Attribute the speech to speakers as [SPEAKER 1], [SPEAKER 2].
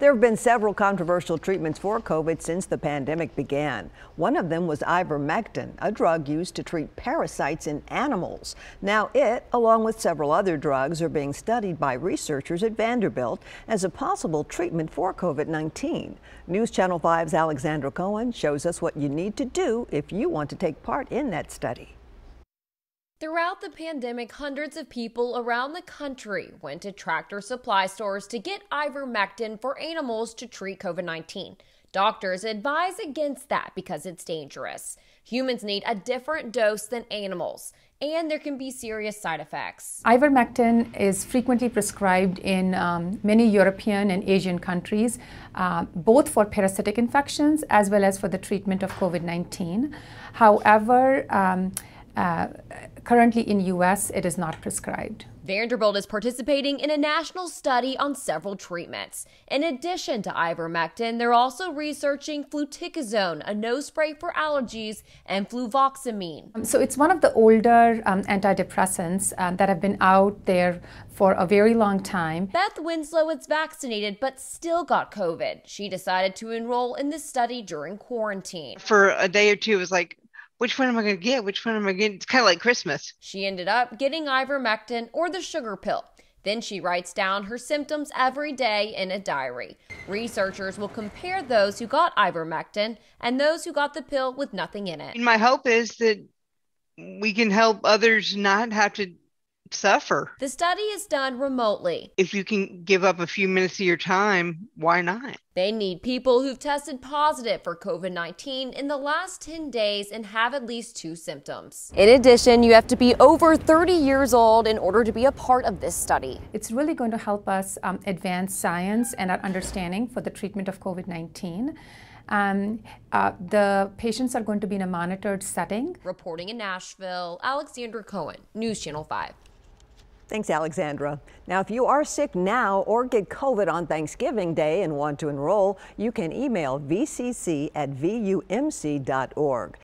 [SPEAKER 1] There have been several controversial treatments for COVID since the pandemic began. One of them was ivermectin, a drug used to treat parasites in animals. Now, it, along with several other drugs, are being studied by researchers at Vanderbilt as a possible treatment for COVID 19. News Channel 5's Alexandra Cohen shows us what you need to do if you want to take part in that study.
[SPEAKER 2] Throughout the pandemic, hundreds of people around the country went to tractor supply stores to get ivermectin for animals to treat COVID 19. Doctors advise against that because it's dangerous. Humans need a different dose than animals, and there can be serious side effects.
[SPEAKER 3] Ivermectin is frequently prescribed in um, many European and Asian countries, uh, both for parasitic infections as well as for the treatment of COVID 19. However, um, uh, currently in US, it is not
[SPEAKER 2] prescribed. Vanderbilt is participating in a national study on several treatments. In addition to ivermectin, they're also researching fluticasone, a nose spray for allergies, and fluvoxamine.
[SPEAKER 3] Um, so it's one of the older um, antidepressants uh, that have been out there for a very long time.
[SPEAKER 2] Beth Winslow is vaccinated but still got COVID. She decided to enroll in this study during quarantine.
[SPEAKER 1] For a day or two, it was like, which one am I going to get? Which one am I going to? It's kind of like Christmas.
[SPEAKER 2] She ended up getting ivermectin or the sugar pill. Then she writes down her symptoms every day in a diary. Researchers will compare those who got ivermectin and those who got the pill with nothing in it. And my
[SPEAKER 1] hope is that we can help others not have to suffer.
[SPEAKER 2] The study is done remotely.
[SPEAKER 1] If you can give up a few minutes of your time, why
[SPEAKER 2] not? They need people who've tested positive for COVID 19 in the last 10 days and have at least two symptoms. In addition, you have to be over 30 years old in
[SPEAKER 3] order to be a part of this study. It's really going to help us um, advance science and our understanding for the treatment of COVID 19. Um, uh, the patients are going to be in a
[SPEAKER 1] monitored setting.
[SPEAKER 2] Reporting in Nashville, Alexandra Cohen, News Channel 5.
[SPEAKER 1] Thanks, Alexandra. Now, if you are sick now or get COVID on Thanksgiving Day and want to enroll, you can email vcc at vumc.org.